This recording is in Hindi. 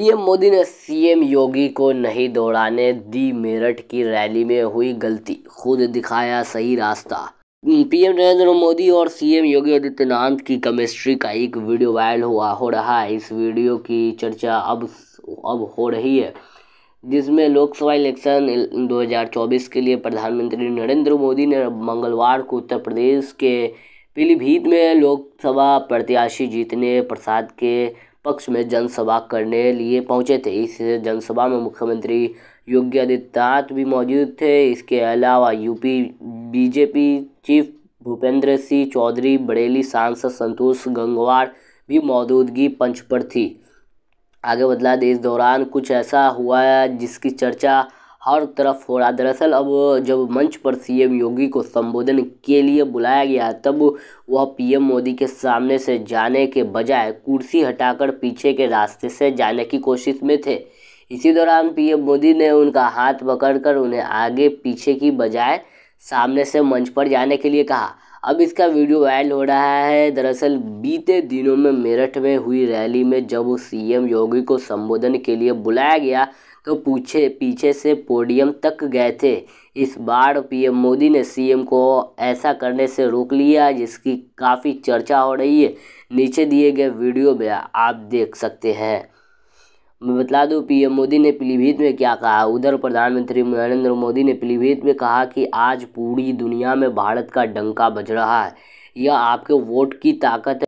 पीएम मोदी ने सीएम योगी को नहीं दौड़ाने दी मेरठ की रैली में हुई गलती खुद दिखाया सही रास्ता पीएम नरेंद्र मोदी और सीएम योगी आदित्यनाथ की केमिस्ट्री का एक वीडियो वायरल हुआ हो रहा है इस वीडियो की चर्चा अब अब हो रही है जिसमें लोकसभा इलेक्शन 2024 के लिए प्रधानमंत्री नरेंद्र मोदी ने मंगलवार को उत्तर प्रदेश के पीलीभीत में लोकसभा प्रत्याशी जीतने प्रसाद के पक्ष में जनसभा करने लिए पहुंचे थे इस जनसभा में मुख्यमंत्री योगी आदित्यनाथ भी मौजूद थे इसके अलावा UP BJP chief Bhupendra Singh Chaudhary Bareilly सांसद संतोष गंगवार भी मौजूदगी पंच पर थी आगे बदला इस दौरान कुछ ऐसा हुआ जिसकी चर्चा हर तरफ हो रहा दरअसल अब जब मंच पर सीएम योगी को संबोधन के लिए बुलाया गया तब वह पीएम मोदी के सामने से जाने के बजाय कुर्सी हटाकर पीछे के रास्ते से जाने की कोशिश में थे इसी दौरान पीएम मोदी ने उनका हाथ पकड़कर उन्हें आगे पीछे की बजाय सामने से मंच पर जाने के लिए कहा अब इसका वीडियो वायरल हो रहा है दरअसल बीते दिनों में मेरठ में हुई रैली में जब सीएम योगी को संबोधन के लिए बुलाया गया तो पूछे पीछे से पोडियम तक गए थे इस बार पीएम मोदी ने सीएम को ऐसा करने से रोक लिया जिसकी काफ़ी चर्चा हो रही है नीचे दिए गए वीडियो में आप देख सकते हैं मैं बता दूं पीएम मोदी ने पीलीभीत में क्या कहा उधर प्रधानमंत्री नरेंद्र मोदी ने पीलीभीत में कहा कि आज पूरी दुनिया में भारत का डंका बज रहा है यह आपके वोट की ताकत है